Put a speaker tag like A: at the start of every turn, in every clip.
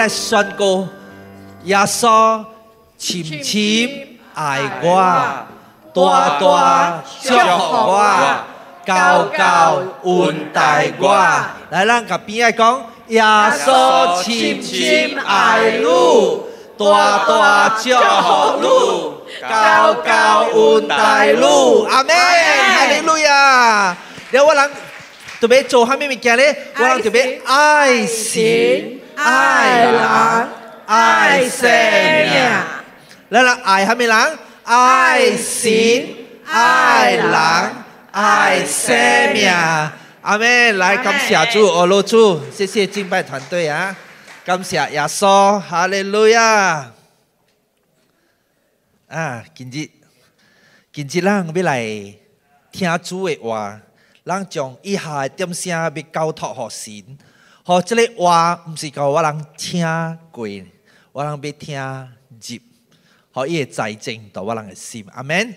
A: 来，宣告耶稣深深爱我，大大祝福我，高高恩待我。来，咱甲边个讲，耶稣深深爱汝，大大祝福汝，高高恩待汝。阿妹，爱你汝呀！然我讲特别做哈面物件咧，我讲特别爱心。爱郎爱生命，来来爱哈咪人？爱神爱人，爱生命。阿妹来，感谢主，我罗主，谢谢敬拜团队啊！感谢耶稣，哈利路亚！啊，今日今日咱要来听主的话，咱将以下点声要交托给神。哦，这里话唔是够，我人听过，我人要听入，接，伊以再政到我人嘅心。阿门，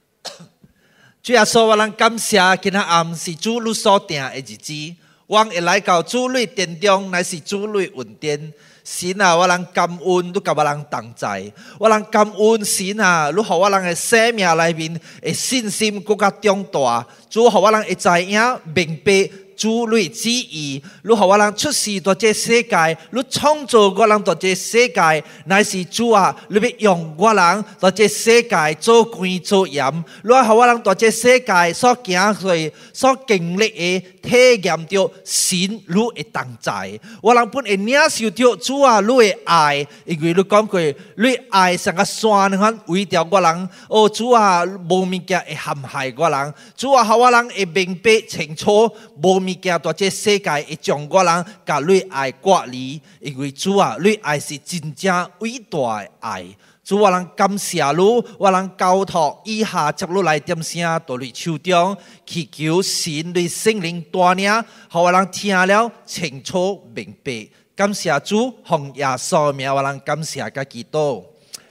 A: 主要说我人感谢，今他暗时是主入所定嘅日子。我一来到主内殿中，乃是主内恩典。神啊，我能感恩都甲我人同在，我能感恩神啊，如何我人嘅生命里面嘅信心更加壮大，主何我人会知影明白。主类之意，如何我能出世在这世界，汝创造我人在这世界，乃是主啊！你别用我人在这世界做官做人，如何我能在这世界所惊历所经历的体验着神如的同在，我人本会领受着主啊！你的爱，因为你讲过，你爱像个山一样围绕我人，而主啊，无物件会陷害我人，主啊，好我人会明白清楚无。见在这世界一中国人，甲你爱国礼，因为主啊，你爱是真正伟大的爱。主，我人感谢你，我人交托以下接落来点声到你手中，祈求神对心灵带领，互我人听了清楚明白。感谢主，奉耶稣名，我人感谢个几多。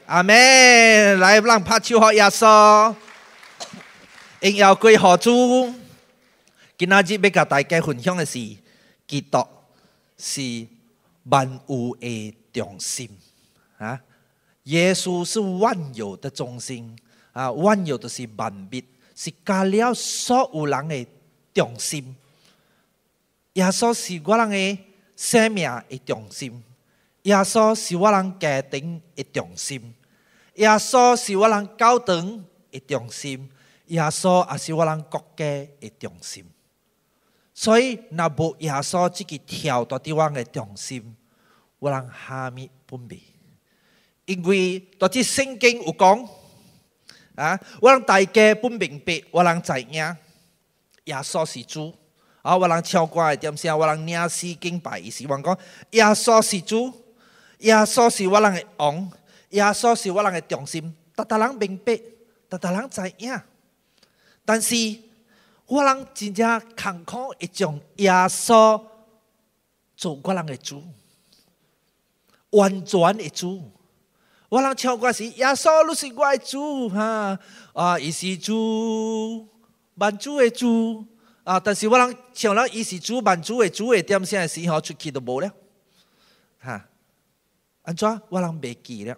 A: 阿妹，来，咱拍手喝耶稣，荣要归何主。今日要甲大家分享的是基督是万物的中心啊！耶稣是万有的中心啊！万有就是万物，是加了所有人的中心。耶稣是我人嘅生命的中心，耶稣是我人家庭的中心，耶稣是我人教堂的中心，耶稣也是我人国家的中心。所以那无耶稣即刻跳到地阮的重心，阮人虾米不美。因为到伫圣经有讲，啊，阮人大家不明白，阮人知影。耶稣是主，啊，阮人超过一点先，阮人领圣经拜伊，希望讲耶稣是主，耶稣是我人的王，耶稣是我人的重心。达达人明白，达达人知影，但是。我人真正看苦，一种耶稣做我人的主，完全的主。我人超过是耶稣，你是我的主哈啊，伊是主，万主的主啊。但是我人像人伊是主，万主的主的点声在时候出去都无了哈。安怎我人袂记了？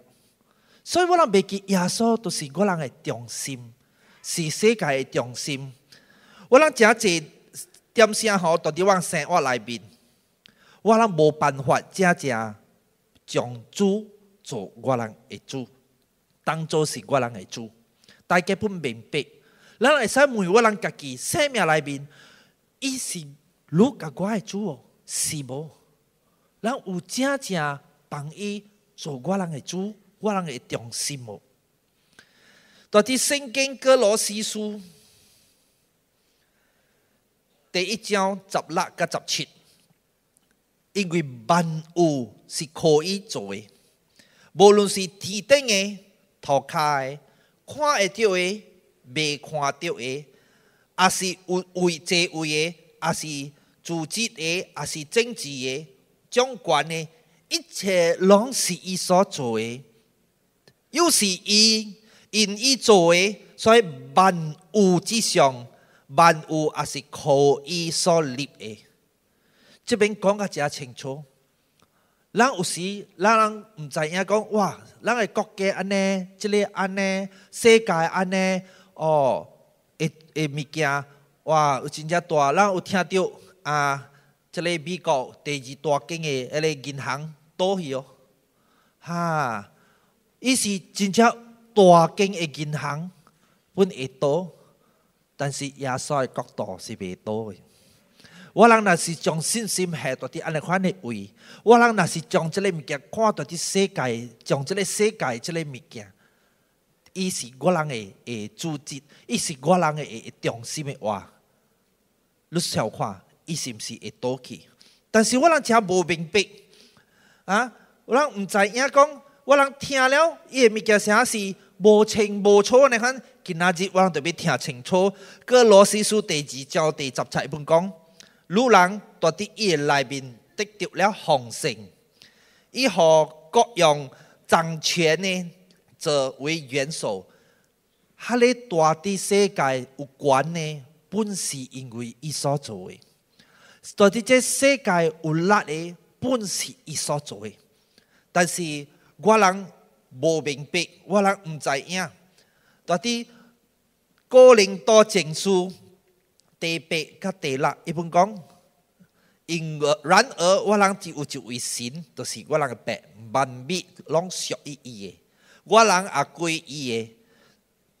A: 所以我人袂记耶稣，都是我人的重心，是世界的重心。我人真侪点声吼，都伫我生活内面，我人无办法真正将主做我人的主，当做是我人的主，大家不明白。咱会使问我人家己生命内面，伊是如甲我的主哦，是无？咱有真正帮伊做我人的主，我人的重视无？到伫圣经·哥罗西书》。第一招，十六甲十七，因为万物是可以做的，无论是天顶的、涂骹的、看会到的、未看到的，还是有为职位的，还是组织的，还是政治的、掌军的，一切拢是伊所做的，又是伊因伊做的，在万物之上。万物也是靠伊所立的。这边讲个较清楚，咱有时咱人毋知影讲哇，咱个国家安尼，即个安尼，世界安尼，哦，一物件哇，有真正大，咱有听着啊，这个美国第二大间的迄个银行倒去哦，哈，伊是真正大间的银行，阮会倒。但是压缩的角度是别多，我人若是从信心下到安尼款那位，我人若是从即个物件看到的，世界，从即个世界，即个物件，伊是我人的诶组织，伊是我人的诶重心的话，你小看伊是毋是会倒去？但是我人吃无明白，啊，我人毋知影讲，我人听了伊也物件啥是无清无错你看。今仔日，我拢都要听清楚。俄罗斯书第二章第十七本讲，女人在伊诶内面得到了皇城，以和各样掌权呢？作为元首，哈咧大啲世界有关呢，本是因为伊所做诶。伫啲这世界有力诶，本是伊所做诶，但是我人无明白，我人毋知影。到底哥林多前书第八甲第六，一本讲，因而然而我人只有一位神，就是我人个百万米拢属于伊个，我人也归伊个。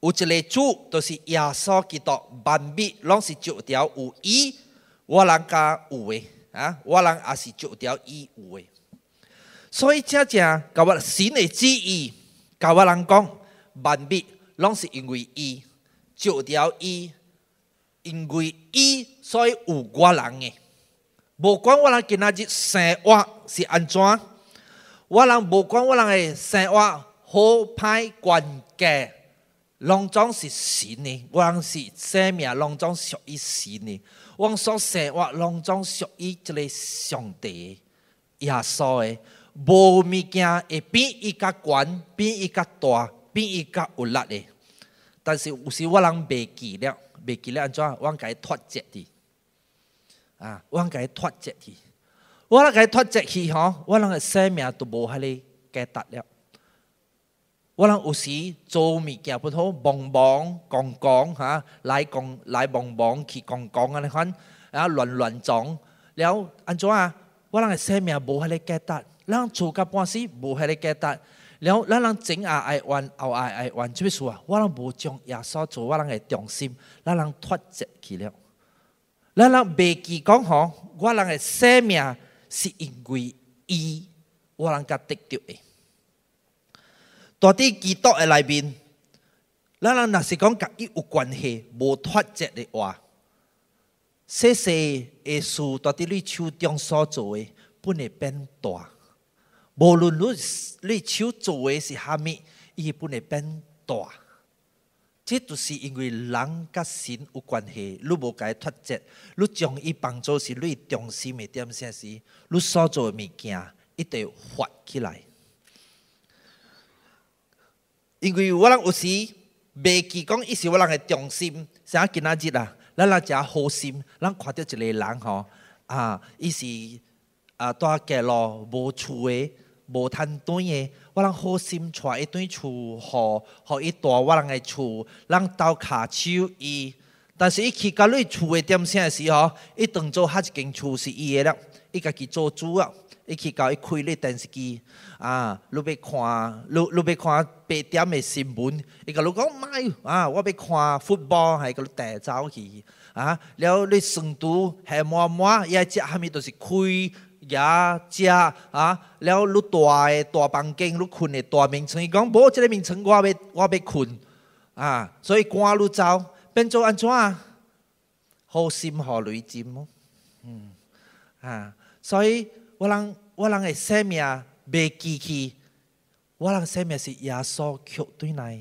A: 有一个主，就是耶稣基督，万米拢是九条有伊，我人加有诶，啊，我人也是九条伊有诶。所以真正甲我神的旨意，甲我人讲万米。拢是因为伊，造掉伊，因为伊，所以有我人诶。不管我人今仔日生活是安怎，我人不管我人诶生活好歹关键，拢总是神诶。我人是生命，拢总属于神诶。我所生活，拢总属于一个上帝，耶所嘅。无物件会比伊较悬，比伊较大。比伊较有力的，但是有时我人袂记了，袂记了。安怎我共伊脱节去啊？我共伊脱节去，我共伊脱节去吼。我人诶生命都无迄个价值了。我人有时做物件，不好，讲茫茫讲讲，哈来讲来茫茫去讲讲，安尼款，然后乱乱撞了。安怎啊？我人诶生命无迄个价值，人做甲半死无迄个价值。然后，咱人整啊爱弯，后爱爱弯，即个事啊？我人无将耶稣做我人的重心，咱人脱节去了。咱人未记讲，吼，我人的生命是因为伊，我人甲得到的。大伫基督的内面，咱人若是讲甲伊有关系，无脱节的话，细细嘅事，大伫你手中所做诶，本会变大。无论你你手做的是虾米，伊不能变大，这就是因为人甲神有关系。你无解脱节，你将伊帮助是你重心的点些事，你所做嘅物件一定要发起来。因为我人有时未记讲伊是我人嘅重心今仔日啊，咱若家好心，咱看到一个人吼啊，伊是啊多街路无厝的。无趁钱嘅，我通好心带一短厝互互伊住我人嘅厝，人斗卡手伊。但是伊去到里厝嘅点啥嘅时候，伊当做哈一间厝是伊嘅啦，伊家己做主啊。伊去到伊开咧电视机啊，你要看，你你要看八点嘅新闻，伊甲你讲买啊，我要看 football，甲你带走去啊。了你成都系满满，伊一只下面都是开。也食啊了，大个大房间，困大眠床，伊讲无即个眠床，我要我要困啊，所以赶了走，变做安怎啊？好心好累尽哦，嗯啊，所以我人我人的生命袂记起，我人生命是耶稣救回来，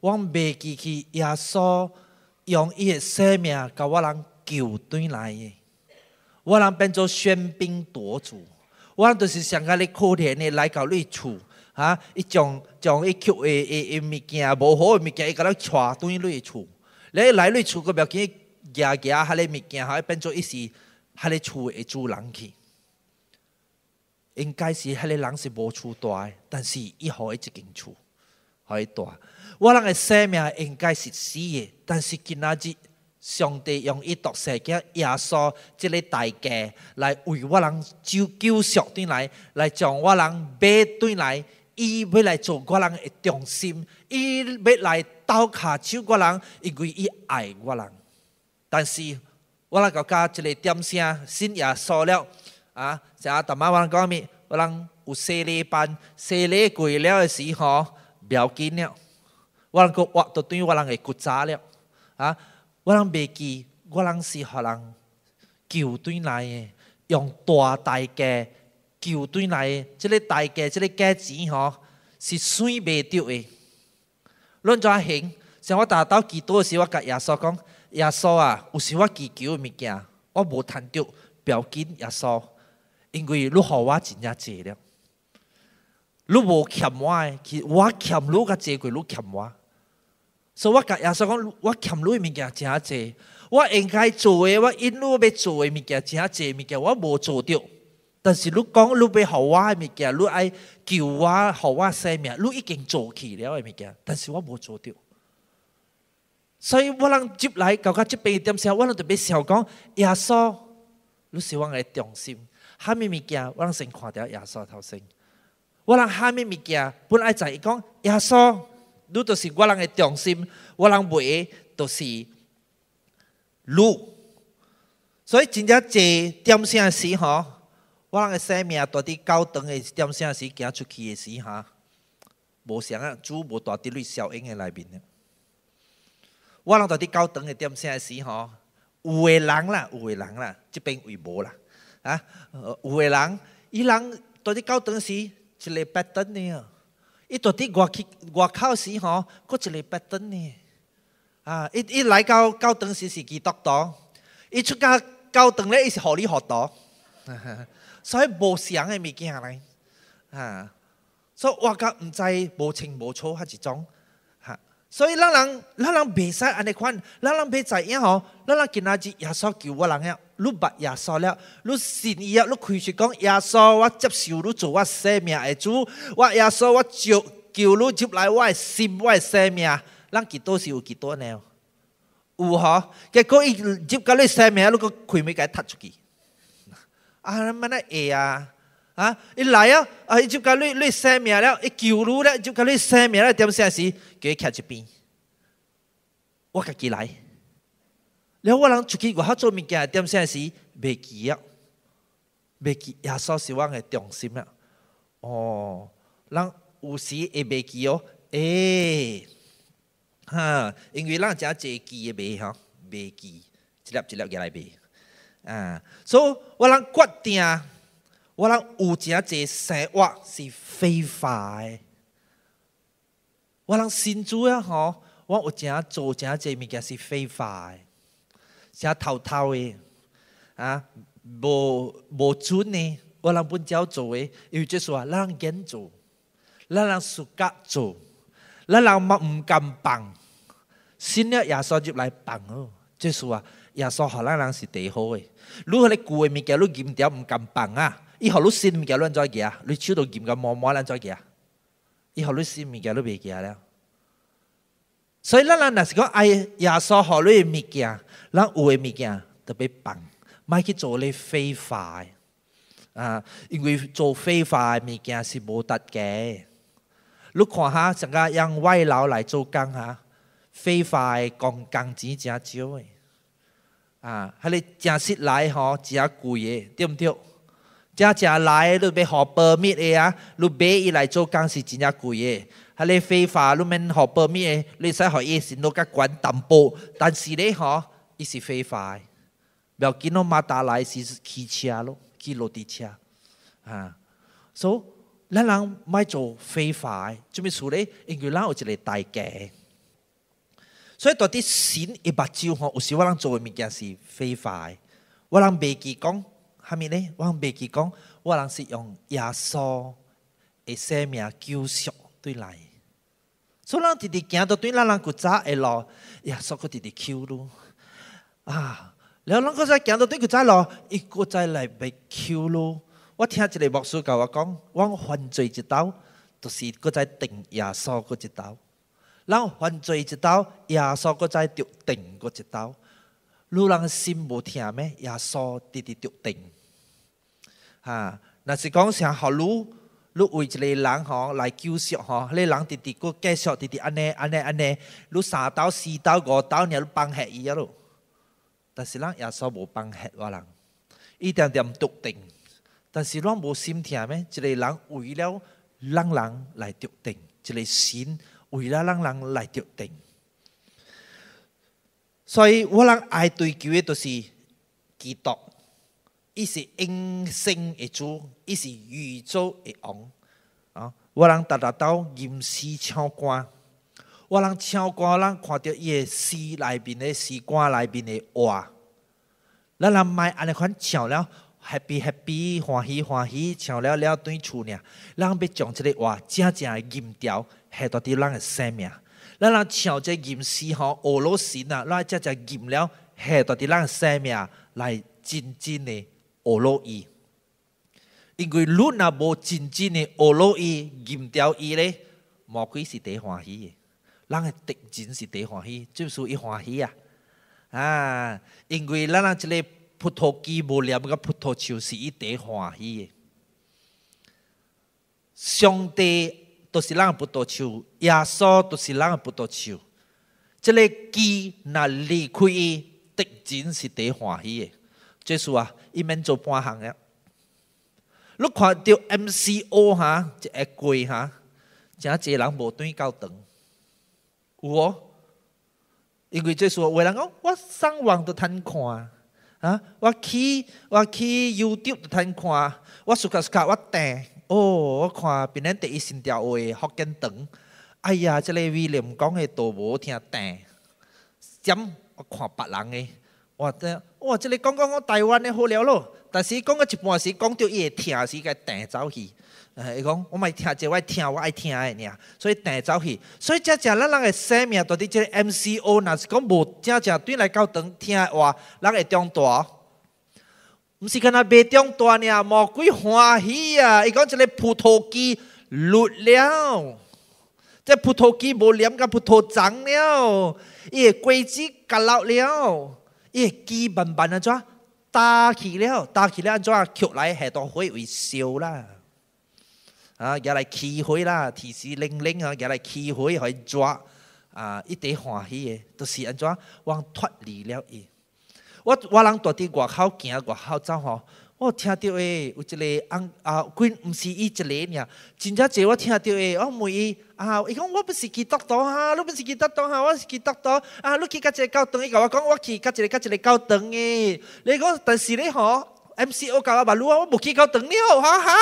A: 我袂记起耶稣用伊的生命甲我人救回来的。我人变做喧宾夺主我人就是上甲你可怜的来到你厝啊伊从从伊拾诶诶诶物件无好诶物件伊甲你娶对你厝你来你厝佫袂记行行迄个物件互变做伊是迄个厝诶主人去应该是迄个人是无厝住诶但是伊互伊一间厝互伊住我人诶性命应该是死诶但是今仔日上帝用一读圣经，耶稣这个代价来为我人救救赎转来，来将我人买转来，伊要来做我人的中心，伊要来倒下救我人，因为伊爱我人。但是我来个家这个点声，信耶稣了啊，在阿达妈王讲物？我人有洗礼班，洗礼贵了的时候，不要紧了，我能够活到对我人会骨渣了啊。我通袂记，我通是互人救转来的，用大代价救转来的，即个代价，即个价钱吼，是算袂着的。论怎行，像我打到几多时，我甲耶稣讲，耶稣啊，有时我祈求嘅物件，我无贪着，不要紧，耶稣，因为汝互我真正济了。汝无欠我实我欠汝个济过，汝欠我。所以我甲耶稣讲，我捡路物件假济，我应该做诶，我一路要做诶物件假济物件，我无做掉。但是你讲要互我话物件，你爱叫我，互我生命，你已经做起了物件，但是我无做掉。所以我让接来到刚这边点时，我让特别想讲耶稣，你是我诶重心，下面咪假，我让先看掉耶稣头先。我让下面咪假，本来在讲耶稣你就是我人的良心，我人不的就是路。所以真正坐点声时吼，我人的生命在啲高等的点声时行出去的时候，无像啊，主无在啲里效应的内面。我人在啲高等的点声时吼，有的人啦，有的人啦，即边为无啦？啊，有的人，伊人在啲高等时，一礼拜等你呢？伊著伫外口，外口时吼，过一个拜登呢？啊，伊伊来到教堂时是基督徒，伊出家教堂咧伊是互理学徒，所以无相诶物件来，啊，所以我甲毋知无清无楚迄一种，哈、啊，所以咱人咱人袂使安尼款，咱人袂知影吼，咱人今仔日耶稣救我人遐。你白耶稣了，你信伊啊，你开始讲耶稣，我接受你做我生命主，我耶稣我求求你接来，我心我生命。咱几多是有几多呢？有哈？结果伊接佮你生命，你个亏咪该踢出去？啊，阿妈那会啊？啊，伊来啊！啊，伊就佮你你生命了，伊救你了，就佮你生命了，点啥事？叫伊徛一边，我家己来。然后我人出去外口做物件，点些是袂记啊，袂记也说是我的重心啊。哦，人有时会袂记哦，诶，哈，因为咱家记的袂哈，袂记一粒一粒记来记。啊，所以我人决定，我人有家这生活是非法的，我人先主啊，吼，我有家做有家物件是非法。像偷偷的，啊，无无准的，我人本照做诶，因为即说啊，咱人做，咱人自家做，咱人嘛毋敢碰，新了耶稣就来碰哦。即说啊，耶稣互咱人是最好诶。如果你跪物件你禁掉毋敢碰啊；，伊互你物件起，你怎搞啊？你抽到见个摸毛，你怎搞啊？伊互你新物件你别搞了。所以，咱咱若是讲，哎，亚索好类物件，咱有诶物件，特别棒，莫去做咧非法诶啊，因为做非法物件是值得嘅。你看哈，什个用外劳来做工哈？非法工工钱真少诶！啊，迄你正式来吼，真贵，对毋对？真正来，你要学保密诶啊，你买伊来做工是真正贵诶。係你非法，咁樣何不咪你使何嘢先攞個權淡捕？但是咧，嗬，依是非法。不要見到馬塔來是汽車咯，係落地車啊。所以你人唔做非法？做咩事咧？因為我只嚟帶假。所以到啲錢一百吼，我时我人做嘅物件是非法。我人未佢講下面咧？我諗俾佢講，我人是用耶穌嘅生命救赎对来，所以人直直行到对咱人个早的路，耶稣佫直直求路啊！然后咱佫再行到对个早路，伊佫再来袂求路。我听一个牧师教我讲：我犯罪一刀，就是佫再定耶稣一刀。咱犯罪一刀，耶稣佫再着定佫一刀。路人心无听咩？耶稣直直着定啊！若是讲想好路。你为一个人吼来救赎吼，那人弟弟过继续弟弟安尼安尼安尼，你三刀四刀五刀，你帮下伊咯。但是咱也少无帮下我人，一点点决定。但是咱无心听咩，一个人为了冷人来决定，一个心为了冷人来决定。所以我能爱对救的都是祈祷。伊是应声的主，伊是宇宙的王。啊！我通达达到吟诗唱歌，我通唱歌人看到伊的诗内面的诗歌内面的话，咱人卖安尼款唱了，happy happy，欢喜欢喜，唱了了对厝呢。咱要将即个话真正吟调，下到滴咱的生命。咱人唱这吟诗吼，俄罗斯呐，咱只只吟了，下到滴咱的生命来真真的。俄罗伊，因为汝若无真正的俄罗伊应掉伊咧，莫鬼是第欢喜咱人特征是第欢喜，就属伊欢喜啊！啊，因为咱若即个葡萄枝无叶个葡萄树是伊第欢喜的，上帝都是咱的葡萄树，耶稣都是咱的葡萄树，即个枝若离开伊，特征是第欢喜的。这树啊，伊免做半项呀。你看到 MCO 哈，一下贵哈，真济人无转到长有哦。因为这树，为人讲我上网都通看啊，我去我去 YouTube 都贪看，我卡刷卡我弹哦，我看别人第一新条位福建长，哎呀，这个威廉讲的都无听弹，怎我看别人诶。哇！的哇！这里讲讲我台湾的好料咯，但是讲个一半时讲到伊会听是个蛋走去。哎，伊讲我咪听这爱听，我爱听的尔，所以蛋走去。所以这正咱人个生命到底即个 MCO，若是讲无正正对来到长听话，咱会中大。毋是讲若未中大尔，毛鬼欢喜啊！伊讲即个葡萄机落了，这葡萄机无连个葡萄长了，伊的规子搞落了。伊诶基本版安怎搭起了，搭起了安怎捡来下大火，伊烧啦，啊拾来起火啦，铁丝拧拧啊拾来起火，迄怎啊一直欢喜诶，著是安怎有法脱离了伊。我我人住伫外口，行外口走吼。我听到诶，有一个啊，啊，军毋是一个雷真正济我听到诶，我问伊啊，伊讲我不是去打倒哈，你不是去打倒哈，我是去打倒啊，你去甲一个教堂，伊告我讲我去搞一个搞一个高登诶，你讲但是你吼，M C O 搞啊，马路我无去搞堂了，哈哈，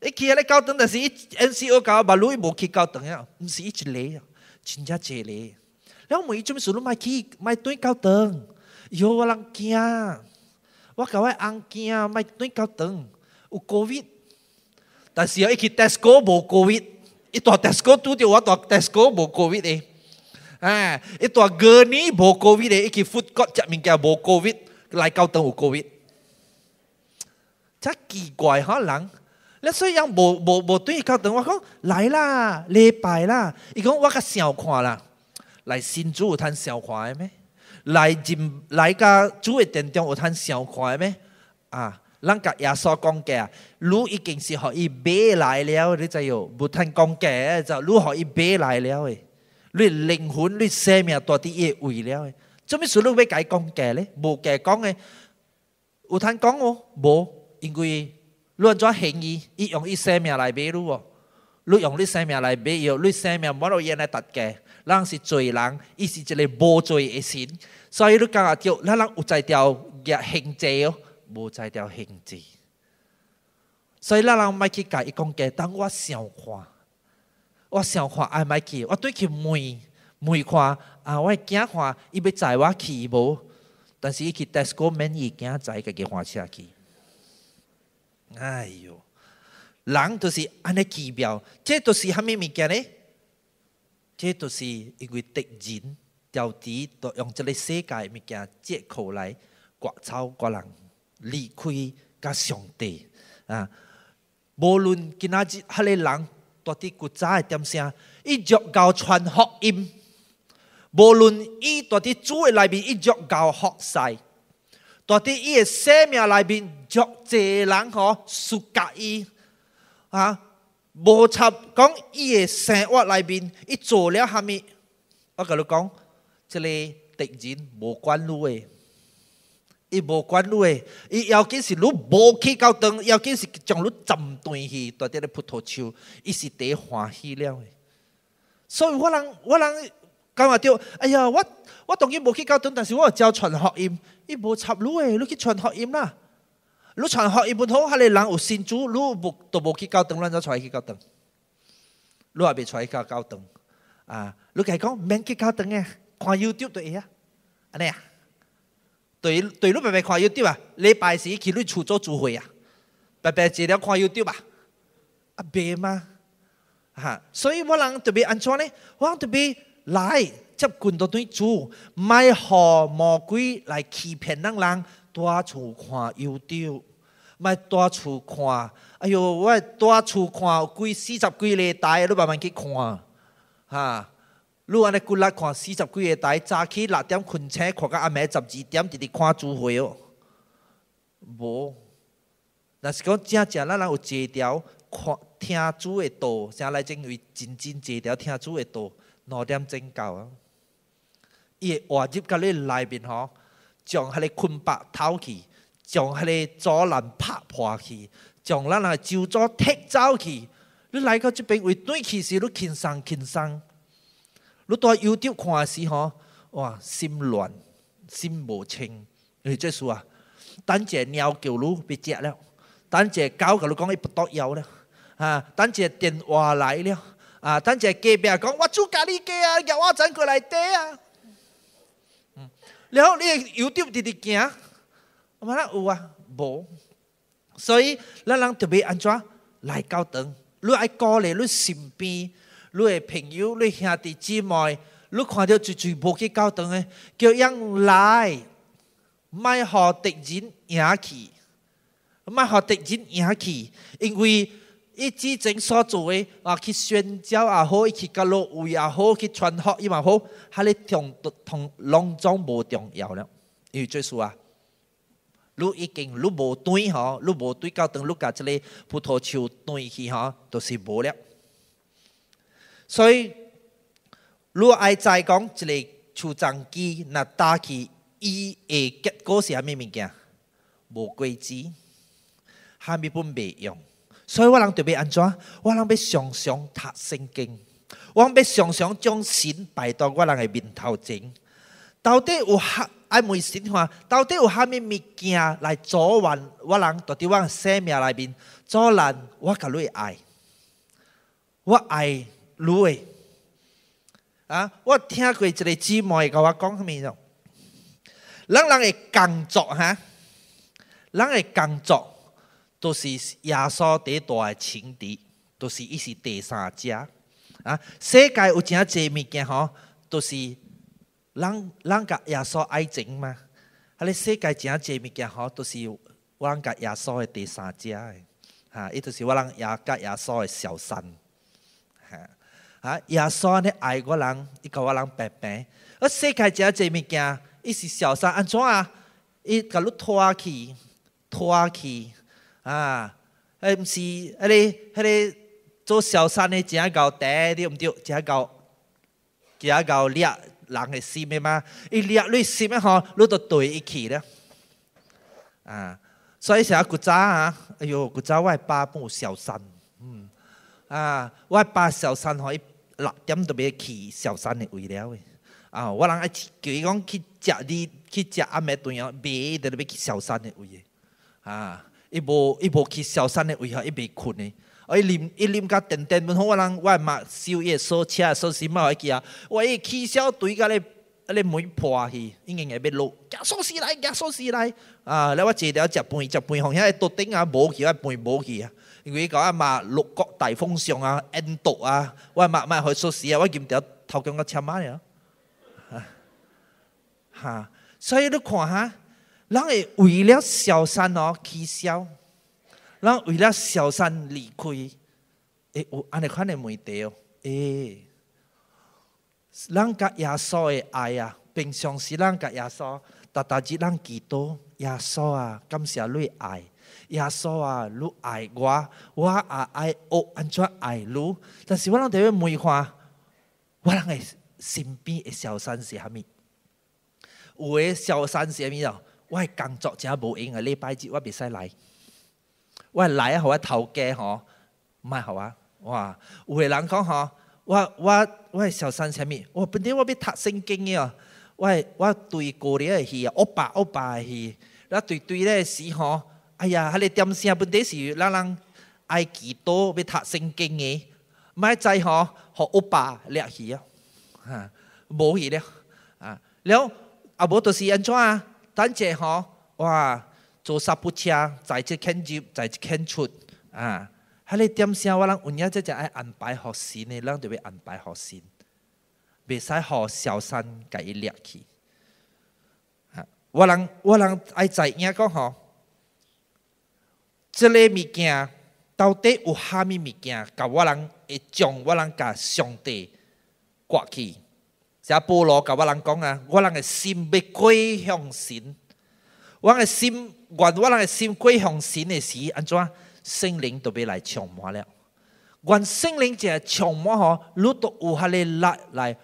A: 你去阿里教堂，但是 M C O 搞啊，马路伊无去教堂呀，毋是一个雷呀，警察姐嘞，然后问伊做咩事，你莫去莫对高登，有我人惊我甲我翁惊，莫对教长，有 COVID，但是要一起 Tesco 无 COVID，一 Tesco 拄着我托 Tesco 无 COVID 哎，一托 g e 无 COVID 一 Food Court 无 COVID，来教长有 COVID，真奇怪哈人。那虽然无无无对教堂，我讲来啦，礼拜啦，伊讲我较少看啦，来新竹谈少华咩？来进来，家主诶阵中有通上看诶咩？啊，咱甲耶稣讲价，汝已经是互伊买来了，汝知有无通讲价。汝互伊买来了，汝灵魂，汝生命，到底伊诶为了，诶？做咩？事汝要甲伊讲价咧？无价讲诶，有通讲哦？无，因为汝按怎现伊，伊用伊生命来买汝，汝用汝生命来买药，汝生命无路用诶，大家。人是罪人，伊是一个无罪的神，所以你讲啊叫，咱人有在条业行迹哦，无在条行迹。所以咱人莫去甲伊讲价，等我想看，我想看爱莫去，我对去问问看啊，我惊看伊要载我去无？但是伊去，但是国免伊惊载个己话车去。哎哟，人就是安尼奇妙，这都是虾米物件呢？这都是因为敌人、调子都用这个世界物件借口来割草、割人、离开，甲上帝啊！无论今仔日哈咧人，到底古早的点声，伊若教传福音，无论伊到底主的内面，伊若教服侍，到底伊的生命内面，若济人吼属甲伊啊！无插讲伊嘅生活内面，伊做了虾物，我甲你讲，这个敌人无管你诶，伊无管你诶，伊要紧是你无去教堂，要紧是将你浸断去，大伫咧葡萄树，伊是第欢喜了诶。所以我人我人讲话着，哎呀，我我当然无去教堂，但是我教传福音，伊无插你诶，你去传福音啦。lúc chọn họ ibu thô hà lê lăng ủ xin chú lúc bục tổ bộ khi cao tầng loan cho xoay khi cao tầng lúc bị xoay cao cao tầng à lúc cái con men khi cao tầng nghe khoa youtube tụi á anh à tụi tụi lúc bị khoa youtube à lê bài sĩ khi lúc chủ cho chủ hội à bài bài chỉ là khoa youtube à à bề mà ha à, so yi wo lang to be an chuan ne wang to be lai chap kun to tui chu mai ho mo kui lại ki pen năng lang 多厝看，优丢，莫多厝看，哎哟，我多厝看，有几四十几个台，你慢慢去看，哈，你安尼骨力看四十几个台，早起六点困醒看，到暗暝十二点直直看聚会哦，无，若是讲真正咱若有坐条看听主的道，啥来正为真真坐条听主的道，两点钟到啊，伊活就甲你内面吼。将迄个困白偷去，将迄个阻拦拍破去，将咱个旧座踢走去。你来到即边，为对起时，你轻松轻松。你待要丢看时吼，哇，心乱，心无清，你即说啊。等者尿狗你要食了，等者狗甲你讲伊不得要了啊。等者电话来了啊，等者隔壁讲我住甲里过啊，叫我转过来得啊。然后你 YouTube 直直行，马拉有啊，无，所以咱人特别安怎来教堂？你果你过你身边，你的朋友、你兄弟姊妹，你看到就全部去教堂的，叫人来，卖学敌人牙齿，卖学敌人赢去，因为。一之前所做诶，啊去宣教也好，去路流也好，去传福也嘛好，哈咧同同拢总无重要了，因为最疏啊，若已经若无断吼，若无对教等，若甲这里葡萄树断去吼，都是无了。所以，若爱再讲这里树长机，那打起伊诶结果是虾米物件？无规气，哈咪本袂用。所以我人特别安怎？我人要常常读圣经，我谂要常想将神摆到我人嘅面头前。到底有哈？爱昧神话，到底有哈面物件来阻拦我人喺啲王生命里面阻拦我咁累爱，我爱女诶。啊！我听过一个姊妹甲我讲咁样，让人佢工作哈，让佢工作。都是稣第一大的情敌，都是伊是第三者啊！世界有真济物件吼，都是人人甲耶稣爱情嘛？啊，你世界真济物件吼，都是我甲耶稣的第三者的哈，伊就是我人也加耶稣的小三。哈啊！稣安你爱我人，伊甲我人白白。啊，世界真济物件，伊是小三安怎啊？伊甲你拖去，拖去。啊！哎，毋是，迄个迄个做小三诶，只一旧嗲的，唔丢，只一旧，只一旧，你啊，懒得嘛？一掠你心诶吼，你到缀一起咧。啊！所以像啊，古早啊，哎呦，古我外巴布小三，嗯，啊，我诶巴小三，伊六点都别起小三诶位了诶。啊，我人一叫伊讲去食哩，去食阿咩顿啊，别著都别小三位诶。啊。伊无伊无去萧山的，位何伊袂困诶。啊，伊啉伊啉甲电灯，问好我人外妈修夜锁车锁死嘛？一啊。我伊气消对甲咧，啊咧门破去，应该硬要落。夹锁死来，夹锁死来啊！了我坐了食饭，食饭放遐桌顶啊，无去啊，饭无去啊。因为甲阿骂六国大风上啊，印度啊，外骂互去锁死啊！我见条头讲个车马了。哈，所以你看哈。人会为了小三哦取消，人为了小三离开，会有安尼款的问题哦，诶，人甲耶稣诶爱啊，平常时人甲耶稣逐大只，人祈祷，耶稣啊感谢你爱，耶稣啊你爱我，我也爱我，安怎爱你？但是我人特别问话，我人诶身边诶小三是虾米？有诶小三是虾米哦？我係工作就冇闲啊！呢拜日，我未使嚟，我係嚟啊！好啊，头嘅嗬唔系好啊。哇，回人讲嗬，我我我係小山前面，我本地我俾读圣经哦，我我对过嚟啊，欧巴欧巴系，嗱对对咧是嗬，哎呀，喺你点先？本地是人人爱祈多俾读圣经嘅，唔再吼，嗬，学欧巴去啊，吓冇去啦啊。无阿是安怎啊等者吼，哇，坐三不车，在这肯入，在这肯出啊？迄个点声，我人有影这只爱安排好事呢？啷就要安排好事，袂使何小三给伊掠去。哈！我人，我人，爱在讲吼，即类物件到底有虾物物件，搞我人会将我人个上帝刮去？即系菠萝，我冇人讲啊！我人嘅心要归向神，我谂嘅心愿我人嘅心归向神嘅时，安怎？圣灵都要来充满啦。愿圣灵即系充满吼，如果有下你嚟来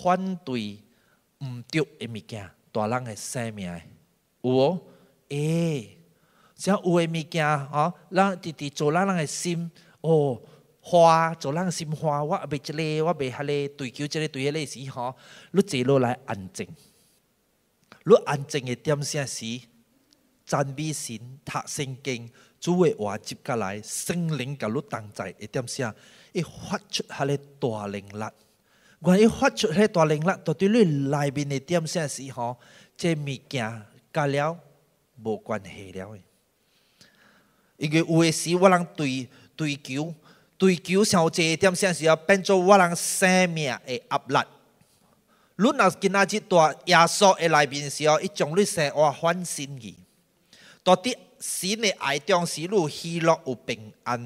A: 反对毋对嘅物件，大人嘅生命，有我诶，即系有嘅物件吼，咱直直做，咱人佢心哦。花，做人心花，我未这里，我未迄里，追求这里，追求那时吼，你坐落来安静，你安静的点声时，赞美神，读圣经，主的话接过来，圣灵甲你同在一点声，一发出迄个大能力，万一发出遐大能力，就对你内面的点声时吼，这物件甲了无关系了，因为有时我通对追求。追求上侪的点，是要变做我人生命的压力。你若是今仔日伫耶稣的内面，是啊，伊将你生活翻身去。伫你新的爱中是你有喜乐、有平安；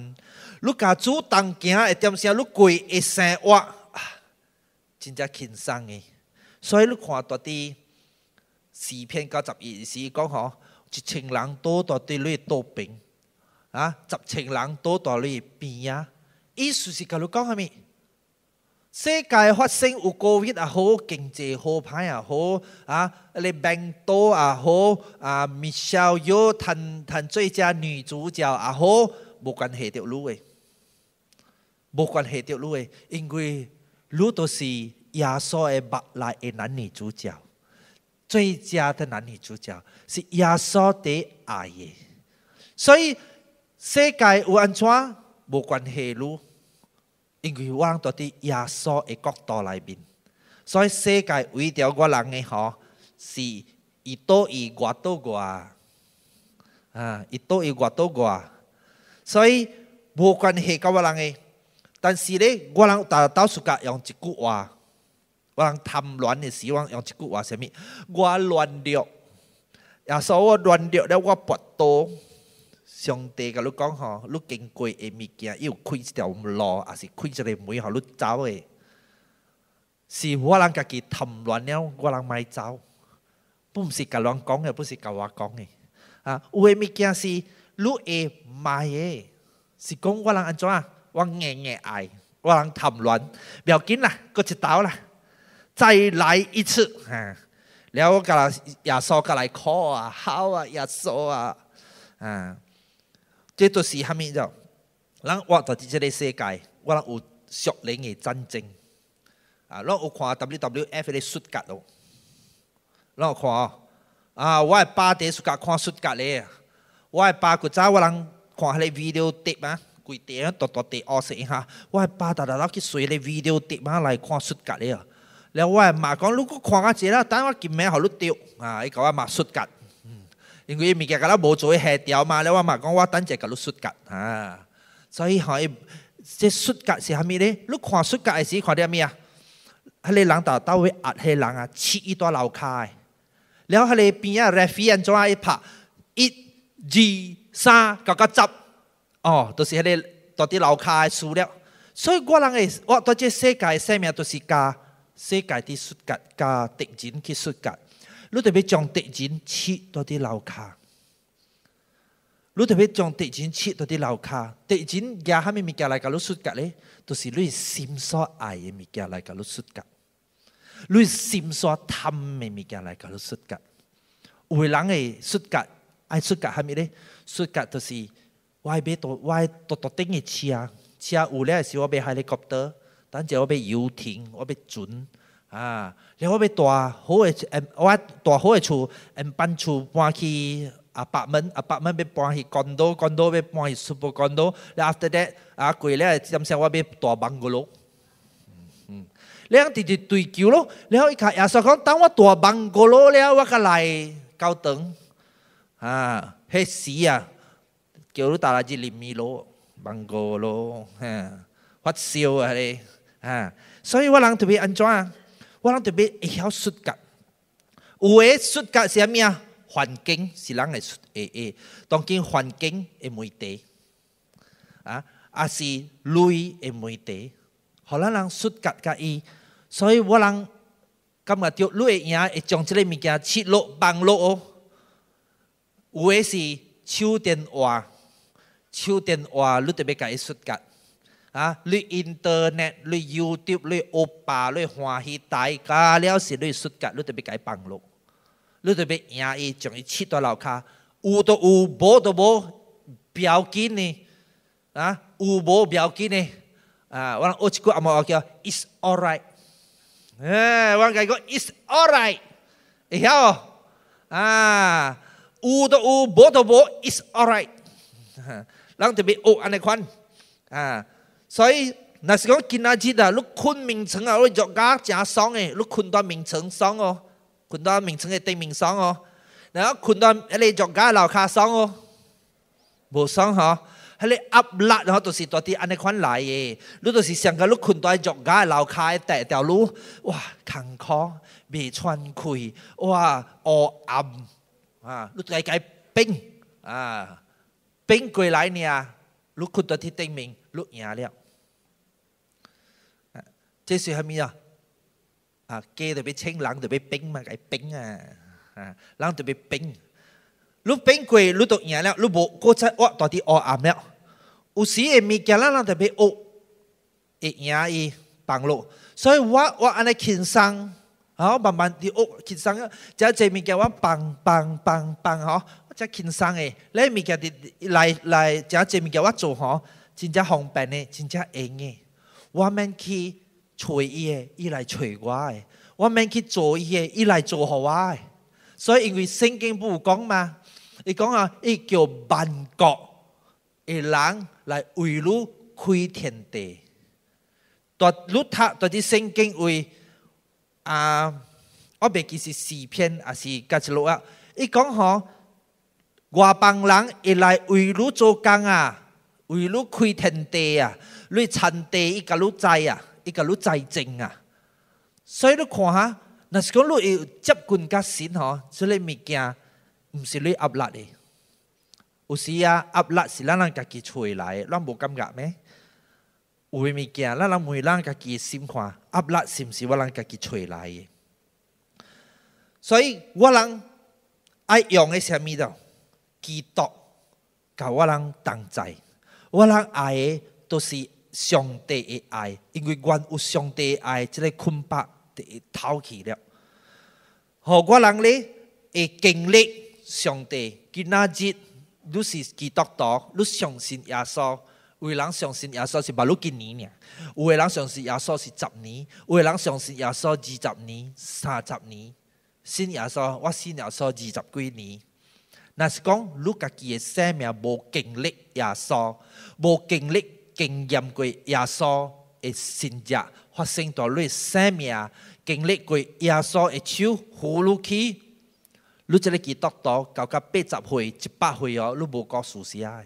A: 你家主同行的点，是你贵的生我真正轻松的。所以你看伫你四篇九十二的讲吼，一世人多伫你多病啊，十世人多伫你病啊。意思是甲你讲哈咪，世界发生有高 o 也啊，好经济好歹啊，好啊，你病毒啊，好啊，米肖又谈谈最佳女主角啊，好，无关系着路诶，无关系着路诶，因为如都是耶稣诶目来诶男女主角，最佳的男女主角是耶稣的阿爷，所以世界有安怎无关系路。因为我人在亚索的国度内面，所以世界围绕我人的吼，是伊多伊寡多寡，啊，伊多伊寡多寡，所以不关系个我人的。但是咧，我人大多数甲用一句话，我人贪乱的希望用一句话，啥物？我乱掉，亚索我乱掉了，我不做。上帝甲你讲吼，你经过诶物件，伊有开一条路，也是开一个门，互你走诶。是我人家己贪乱了，我人卖走，不是甲人讲诶，不是甲我讲诶。啊，有诶物件是你会卖诶，是讲我人安怎啊？我硬硬爱，我人贪乱，不要紧啦，过一刀啦，再来一次，啊。然后我甲耶稣甲来哭啊，好啊，耶稣啊，啊。即都是時後面就，我这个世界，我有熟人，的真正啊，我看 WWF 啲摔跤咯，我看啊，啊，我係巴德摔跤看摔跤咧，我系巴國仔，我看迄个 video 碟嘛，点啊，大大地屙屎一下，我係巴達達佬去睇个 video 碟嘛来看摔跤咧，然后我係馬講，如果看下姐啦，等我见面好你丢啊，佢讲話馬摔跤。因为物件甲咱无做协调嘛，了我嘛，讲我等者甲你决甲啊！所以吼，这决甲是虾米咧？你看决甲诶时，看得虾米啊？迄个人头到位压黑人啊，切一段楼骹然后迄个边啊来飞人做阿一拍，一、二、三、九甲十，哦，都是他个到底骹诶输了。所以我人诶，我在这世界生命都是加世界的决甲加敌人去决甲。你特别将德金切到啲老卡，你特别将德金切到啲老卡，德金加下面咪夹来个你说夹咧，就是你心所爱嘅咪夹来个你说夹，你心所贪嘅咪夹来个卤素夹。为人嘅说格爱说格系咪咧？说格就是我爱俾多，我爱多多顶嘅车车有咧是我俾海你觉得，等阵我俾游艇，我俾船啊。你我要大好嘅，我大好嘅厝，搬厝搬去啊八门，啊八门要搬去广岛，广岛要搬去樹波幹道。你 after that 啊攰咧，真相我要大 bangolo。你讲直直啲追究咯，你可伊睇亞叔讲，當我大 bangolo 我嘅来高等啊，迄时啊，叫到大来姐嚟米咯，bangolo h a 啊你啊，所以我諗特安怎？啊？我人特别会晓思考，有诶思考是虾物啊？环境是人诶诶，诶，当今环境诶问题啊，啊是镭诶问题。互啦，咱思考甲伊，所以我人今日叫镭赢会将即个物件切落、放落哦。有诶是手电话，手电话你特别甲伊思考。นะลุยอินเตอร์เน็ตลุยยูทูบลุยโอปปาลุยหัวหิตไตกาเลี้วสิลุยสุดกะลุยจะไปไกปังลงลุยจะไปยาอีจงอีชิตัวเราค่ะอูตัวอูโบตัวโบเบียวอูโบเกินอาวันอชิามาโอเ is alright เฮ้วันไก่ก็ is alright เฮ้ยอ่าอูตัวอตัว is alright หลังจะไปโออันในควันอ所以那是講今仔日啊，你困眠床啊，你作家正爽诶，你困到眠床爽哦，困到眠床诶对面爽哦，然后困到迄個作家樓骹爽哦，无爽吼。迄你压力，然后就是到啲安尼款来嘅，你就是上個你困在作假楼卡第一條路，哇，坎坷，未喘氣，哇，乌暗啊，你家家冰啊，冰過来呢，你困到天顶面，你赢了。这是虾米啊？啊，雞就要清，冷，就要冰嘛，係冰啊！啊，冷就要冰。你冰過，如都贏了，如冇過七惡，到底惡暗了。有時嘅物件，咱人就要惡，會贏伊幫路。所以我我安尼輕鬆，好慢慢啲惡輕鬆。即隻物件我幫幫幫幫吼，我只輕鬆嘅。你物件啲嚟嚟，即隻物件我做吼，真正方便嘅，真正硬嘅。我们去。揣伊的，伊来找我的；我免去做伊的，伊来做好我的。所以因为圣经不讲嘛，伊讲啊，伊叫万国的人来为汝开天地。但汝读但啲圣经为啊，我袂记是四篇啊，是甲一咯啊。伊讲吼，外邦人伊来为汝做工啊，为汝开田地啊，汝田地伊甲汝栽啊。一个你栽种啊所以你看哈若是讲你会有接近甲新吼即个物件毋是你压力诶有时啊压力是咱人家己揣来诶咱无感觉咩有诶物件咱通问咱家己心看压力是毋是我人家己揣来诶所以我人爱用诶啥物著祈祷甲我人同在我人爱诶著是上帝的爱，因为阮有上帝的爱，即个捆绑就逃去了。何我人咧会经历上帝。今仔日都是基督徒，都相信耶稣。有为人相信耶稣是唔系六年，有嘅人相信耶稣是十年，有嘅人相信耶稣二十年、三十年。信耶稣，我信耶稣二十几年。若是讲如家己嘅生命无经历耶稣，无经历。经验过耶稣的圣迹，发生在你生命；经历过耶稣的手扶撸起，你这个基督徒搞到八十岁、一百岁哦，你无够事悉啊！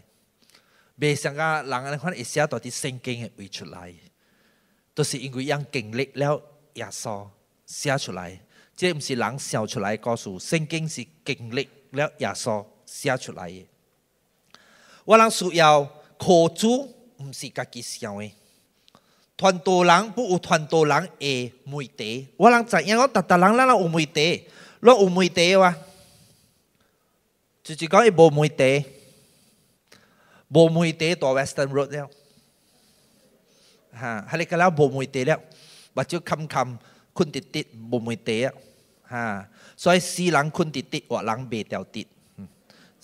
A: 未想个，人安尼看一写到啲圣经的会出来，都是因为因经历了耶稣写出来，这唔是人写出来。的故事，圣经是经历了耶稣写出来的。我人需要口主。มสิกากิสยาวเอทวนโตหลังปูทวนโตหลังเอมุยเตว่าหลังจากยังก็ตัดตหลังแล้วเราอุมุยเตเราอุมุยเตวะจู่จู่ก็ไอ้บ่มุยเตบ่มุยเตตัวเวสเทิร์นโรดแล้วฮะฮัลโหลก็แล้วบ่มุยเตแล้วบัจจุคำคำคุณติดติดบ่มุยเตะฮะซอยสีหลังคุณติดติดว่าหลังเบเตียวติด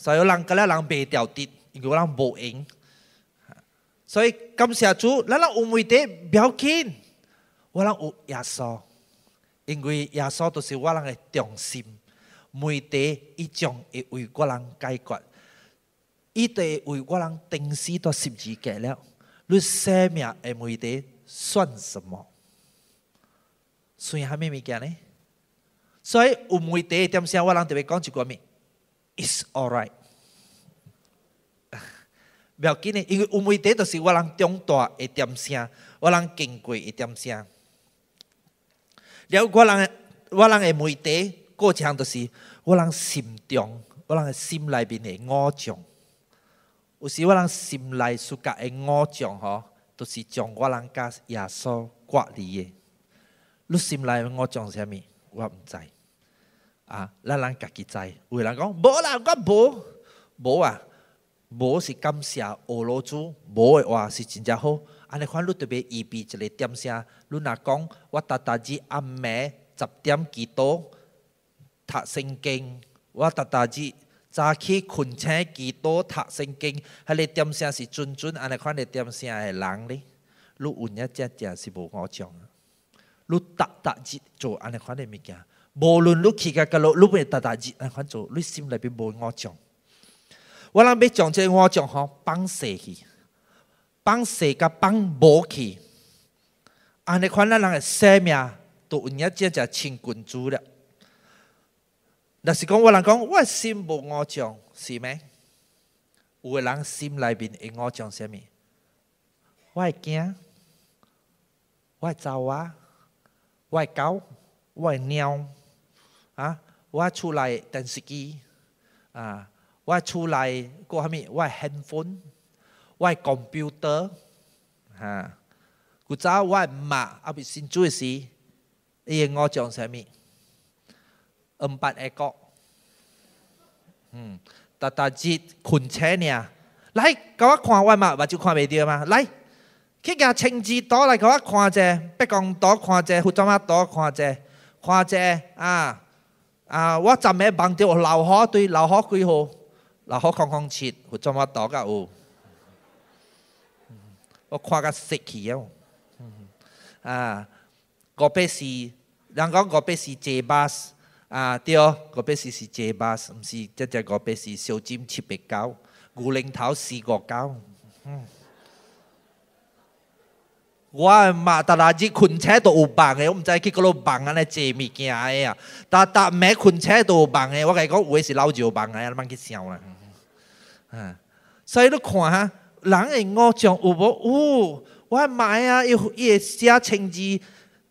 A: ซอยหลังก็แล้วหลังเบเตียวติดอีกว่าหลังโบเอง所以感谢主，我让有问题不要紧，我让有耶稣，因为耶稣都是我人的中心，问题一讲，会为我人解决，伊得为我人定时到十二点了，你生命的问题算什么？算哈咩物件呢？所以有问题，点先我人特别讲一句话：，It's alright。不要紧的，因为我们的就是我能长大一点声，我能经过一点声。了，我能，我能的目的，过程就是我能心中，我能心里面的我讲，有时我能心内说的我讲吼，都是将我人家耶稣国离的。你心里面我讲什么？我唔知。啊，咱人家己知，有人讲，冇啦，我冇，冇啊。无是感谢俄罗斯，无的话是真正好。安尼看你特别预备一个点声，你若讲我逐逐日暗暝十点几多读圣经，我逐逐日早起困醒几多读圣经，迄个点声是准准。安尼看你点声诶人咧，你有影只正是无我像。你逐逐日做安尼款诶物件，无论你去个甲，落，你未逐大家安尼款做，你心里边无我像。我人要讲这我讲吼，放射去，放射甲放无去，安尼看咱人的生命都影节就像滚珠了。若是讲我人讲，我心无我讲是咩？有个人心内面会我讲啥物？我惊，我走啊，我狗，我猫，啊，我厝内电视机，啊。我出来嗰係咩？我係 handphone，我係 computer，嚇。嗰扎我係買，阿邊先最屎。你而家講著用曬咩？五八 A 国，嗯，但係只困車呢？来，甲我看我嘛，我睭看袂着嘛。来，去而家親倒来甲我看者，不講倒看者，胡裝乜倒看者，看者啊啊！我昨暝望着老號对老號几号？然后空空切，佢做么倒个我我看个食起啊！啊，嗰杯是人讲嗰杯是 bus 啊，对哦，嗰杯是是 bus，唔是一隻个杯是小尖七白九，古零头四个九。我係買大荔枝捆車都有棒嘅，我唔知佢嗰度安尼咩蔗味嘅啊。但但咩困车都棒嘅，我講會是老蔗棒嘅，莫去笑啦～嗯所以你看哈人诶五脏有无有我还买啊伊伊诶写清字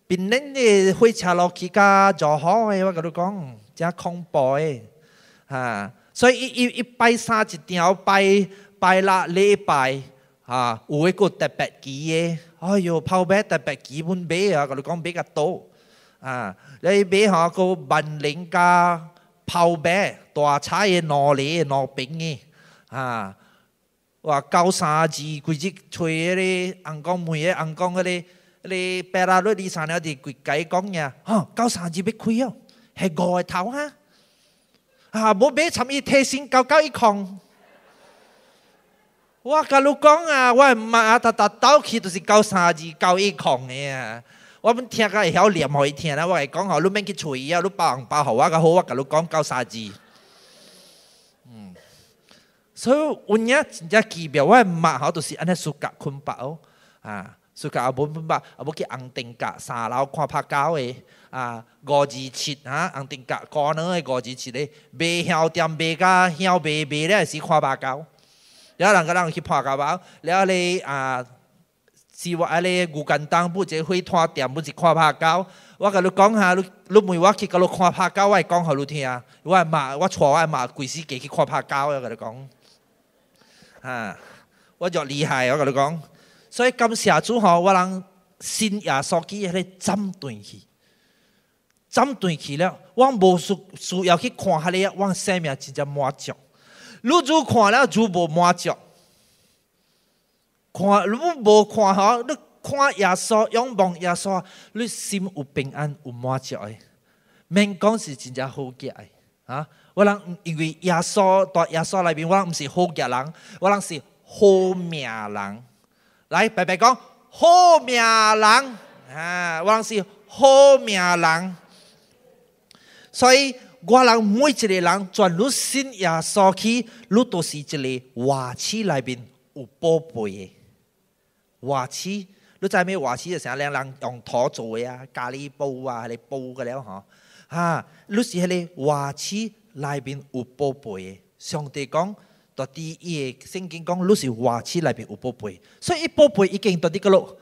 A: 并恁诶火车落去甲做好诶我甲你讲真恐怖诶啊所以伊伊伊拜三一定拜拜六礼拜啊有诶个特别期诶哎哟泡茶特别基本买啊甲你讲买较多啊你买吼佫万灵加泡茶大菜诶两礼诶两瓶诶啊！我交三二，规日吹迄个红光梅，红光迄个，迄个白兰绿里山鸟的规鸡讲呀！吼，交三二要开哦，系五个头哈！啊，无买参伊贴身，交交一空。我甲你讲啊，我毋妈啊，逐逐倒去都是交三二高一控啊。我们听个会晓念伊听啦，我讲吼，你免去伊啊，你包包互我甲好，我甲你讲交三二。所以有影真正奇妙，我妈吼就是安尼暑假困饱哦，啊，暑假也无困饱，也无去红灯架三楼看拍狗的，啊，五二七啊，红灯架高两的五二七咧，卖香店卖甲香卖卖咧是看拍狗，然后人甲人去拍狗包，然后咧啊，是我安尼牛肝当不一火摊店不是看拍狗。我甲你讲下，你你问我去甲你看拍狗，我会讲互你听。我骂我带我骂规死家去看拍狗，我甲你讲。啊！我着厉害，我甲你讲，所以感谢主吼，我能信耶稣基喺度针断去，针断去了，我无需需要去看下个，我生命真正满足。如果看了就无满足，看汝无看吼，你看耶稣仰望耶稣，你心有平安有满足。免讲是真正好嘅，啊！我人因为耶稣在耶稣里边，我人不是好家人，我人是好命人。来白白讲，好命人啊，我人是好命人。所以我人每一个人转入新耶稣去，许都是一个华器里边有宝贝。华器。你在咩华器就成两人用土做啊，咖喱煲啊嚟煲的了哈。啊，是喺个华器。内面有宝贝，上帝讲，到底诶圣经讲，你是话起内面有宝贝，所以伊宝贝已经到底嗰度，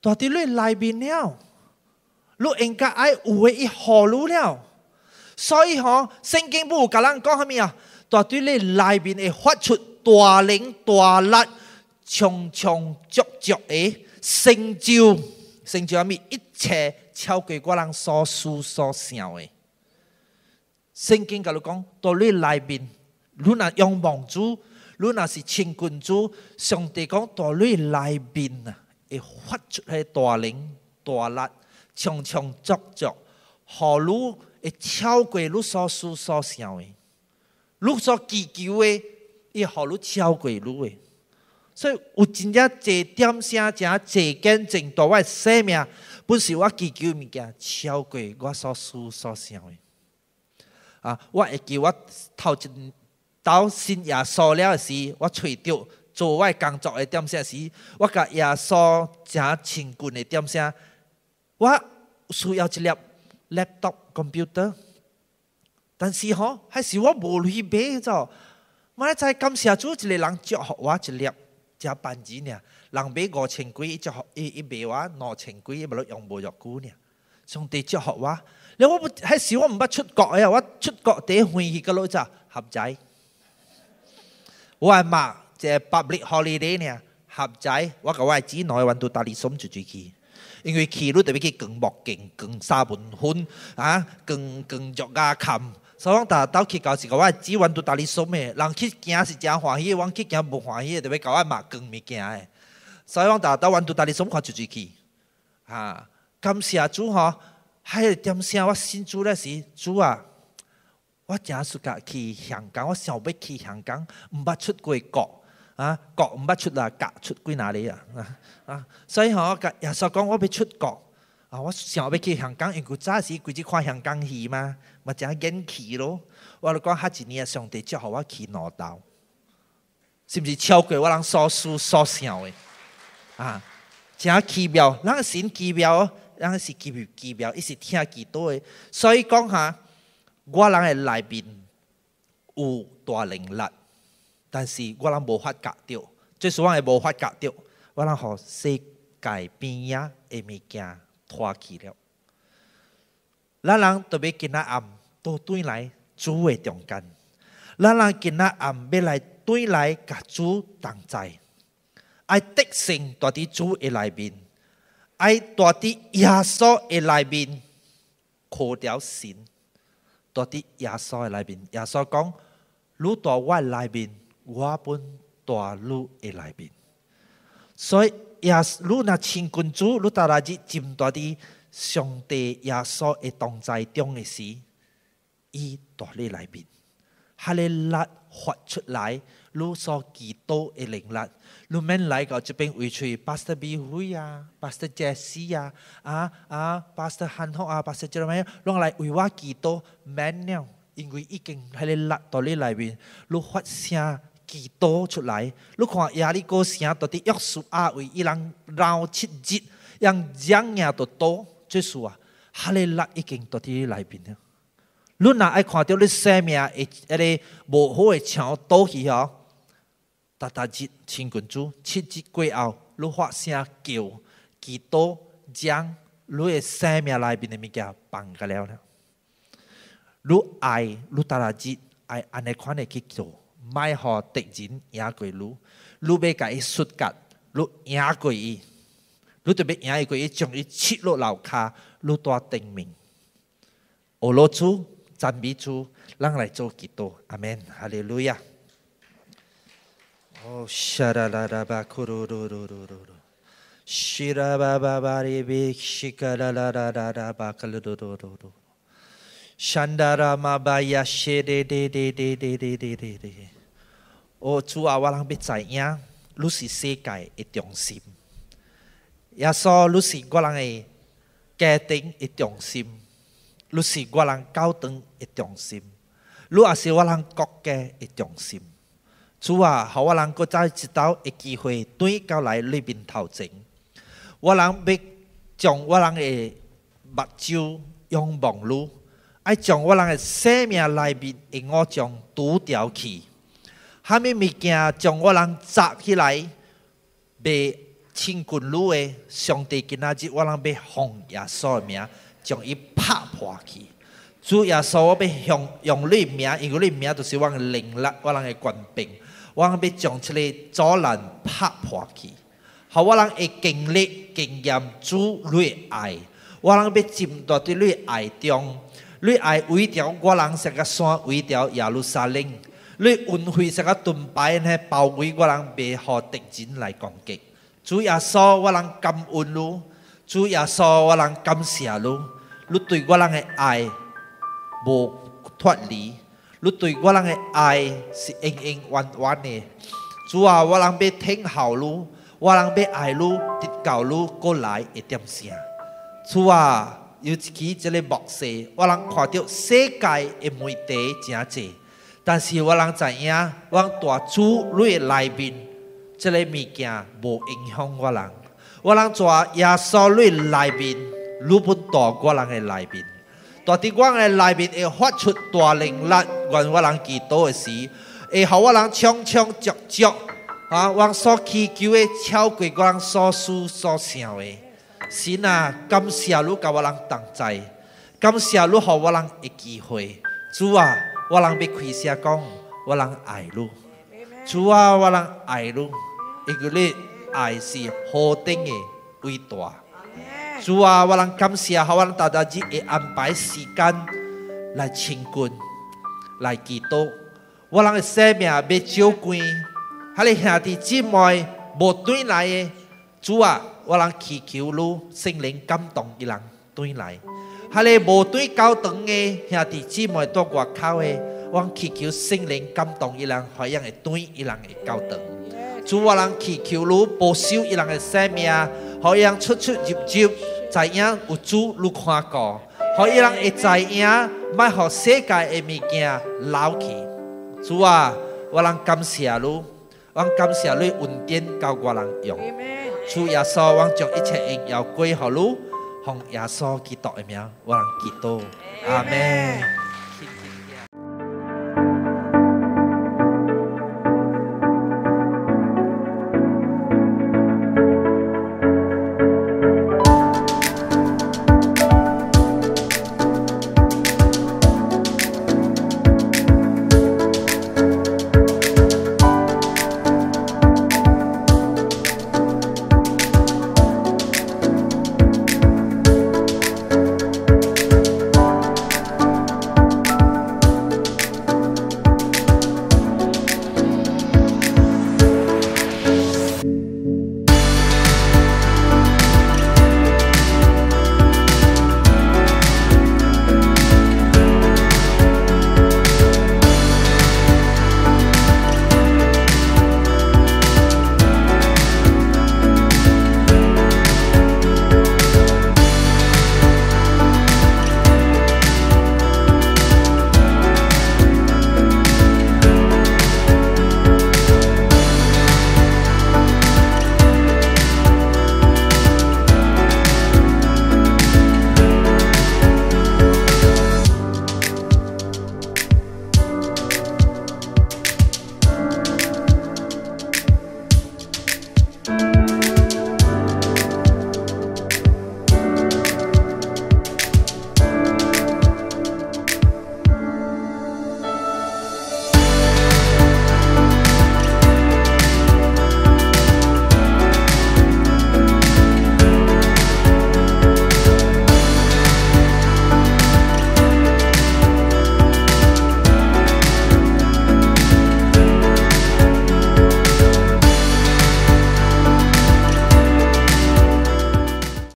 A: 到底内面了，你应该爱为伊何如了，所以吼，圣经不甲嗰人讲虾米啊？到底内面会发出大灵大力、强强足足诶，成就，成就米？一切超过我人所思所想诶。圣经佢哋讲多你来宾，你若仰望主，你若是清近主，上帝讲多你来宾啊，会发出系大灵大力，强强作作，何如会超过你所思所想的？你所祈求的，亦何如超过你的？所以有真正坐点声者，坐根正对我生命，本是我祈求物件超过我所思所想的。啊，我会记我头一捣新耶稣了时，我揣着做我工作诶点声时，我甲耶稣诚亲近诶点声，我需要一粒 l a p t o computer，但是吼、哦，还是我无去买迄，咗。我咧再感谢主，一个人祝福我一粒，只半子呢。人买五千几，祝福伊伊卖我两千几，一路用无着久呢。上帝祝福我。你我喺时我唔不出国啊！我出国第一點開嘅攞只合仔，我話嘛 o l i d 利 y 呢合仔，我我外子女運到大理松就住企，因为去嗰特别去更薄镜，更沙盘混啊、更更作家琴。所以讲，大到去到时甲我子運到大理松咩？人去惊是真欢喜，我去惊无欢喜，特甲搞外麻更唔惊诶。所以讲，大到運到大理松看以住住企嚇，感谢主嗬。还点声，我新主了时主啊！我假是讲去香港，我想要去香港，毋捌出过国啊，国毋捌出啦，出归哪里啊？啊，所以吼，我耶稣讲我要出国啊，我想要去香港，为个早时规日看香港戏嘛，咪真瘾去咯！我来讲哈，一年上帝只互我去挪到，是毋是超过我人所思所想的啊？真奇妙，人个奇妙。咱是奇妙记表，伊是听基督的，所以讲哈，我人的内面有大能力，但是我人无法夹到，最希望系无法夹到。我人互世界边呀的物件拖去了。咱人特别今仔暗都转来主的中间，咱人今仔暗要来转来甲主同在，爱得胜多伫主的内面。爱大的耶稣的内面，苦掉神，大的耶稣的内面，耶稣讲：，如在我内面，我本在汝的内面。所以，如那千君子，如大垃圾，尽在上帝耶稣的同在中的时，伊在汝里面，哈利力发出来，如所祈祷的灵力？你曼来到这边为主，Pastor Bill 呀，Pastor Jesse 呀，啊啊，Pastor Hancock 啊，Pastor John 曼，拢来为我祈祷，曼了，因为已经喺你落到你内面，你发声祈祷出来，你看压力哥声，到底耶稣阿为伊人捞七节，让人人都多，最数啊，喺你落已经到你内边了。你若爱看到你生命一一个无好嘅墙倒去吼。大打击，千君七日过后，你发声叫，几多将你生命内面的物件，放下了了。你爱，你达达击，爱安尼款的去做，卖互敌人赢过你，你要甲伊输格，你赢过伊，你特别赢过伊，将伊切落楼下，你多定命。俄罗斯赞美主，咱来做几多，阿门，哈利路亚。哦，沙拉拉拉巴克鲁鲁鲁鲁鲁，希拉巴巴巴里比希卡拉拉拉拉巴克鲁鲁鲁鲁，沙达拉玛巴亚谢德德德德德德德德。哦，从我们比赛呀，就是世界一中心；，也说，就是我们家庭一中心，就是我们高等一中心，如果是我们国家一中心。主啊，好！我人搁再一道一机会转到来你面头前，我人要将我人的目睭用望住，爱将我人的生命内面，我将堵掉去。他们物件将我人扎起来，被清军如的上帝今仔日我人被红稣的名，将伊拍破去。主耶稣，我被用用的名，因为的名就是我个能力，我人的官兵。我要将这出来，阻拦拍破去；好，我人会经历、经验、主你爱，我人要浸到伫你爱中。你爱微调，我人像个山微调，耶路撒冷，你恩云飞像个盾牌，呢包围我人，别何敌人来攻击。主耶稣，我人感恩你；主耶稣，我人感谢你。你对我人的爱无脱离。你对我人的爱是盈盈弯弯的。主啊，我人要听好你，我人要爱你，直到你过来一点声。主啊，尤其这个目，色，我人看到世界的问题真济，但是我人知影，我抓主类内面，这个物件无影响我人。我人抓耶稣类内面，绝不当我人的内面。大的光的内面会发出大能力，愿我人祈祷的事，会互我人强强弱足，啊，我所祈求的超过我人所思所想的。神啊，感谢你甲我人同在，感谢你互我人诶机会。主啊，我人要开声讲，我人爱你。主啊，我人爱你，一个你爱是何等的伟大。主啊，我能感谢，好让大家只会安排时间来亲近，来祈祷。我的生命也别照关。哈哩兄弟姊妹无转来诶，主啊，我能祈求你心灵感动伊人转来。哈哩无对教堂诶，兄弟姊妹在外口诶，我祈求心灵感动伊人，会样会转一人诶教堂。主，我能祈求你保守一人诶生命。可伊让出出入入，知影有主如看顾，可伊让会知影，卖，让世界的物件老去。主啊，我人感谢你，我感谢你恩典教我人用。主耶稣，我将一切荣耀归给你，让耶稣基督的名我人基督。阿门。